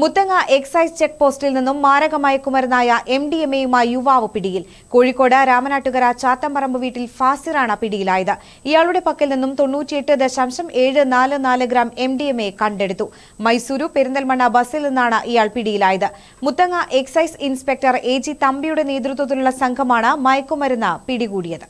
Muthanga excise check പോസ്റ്റിൽ നിന്നും മാരകമായി കുമരനായ എം ഡി എം എയുമായി യുവാവ് പിടിയിൽ കോഴിക്കോട് രാമനാട്ടുകര ചാത്തമ്പറമ്പ് വീട്ടിൽ ഫാസിറാണ് പിടിയിലായത് ഇയാളുടെ പക്കൽ നിന്നും തൊണ്ണൂറ്റിയെട്ട് ദശാംശം ഏഴ് നാല് നാല് gram M D M A കണ്ടെടുത്തു മൈസൂരു പെരിന്തൽമണ്ണ ബസ്സിൽ നിന്നാണ് ഇയാൾ പിടിയിലായത് Muthanga excise inspector A G തമ്പിയുടെ നേതൃത്വത്തിലുള്ള സംഘമാണ് മയക്കുമരുന്ന് പിടികൂടിയത്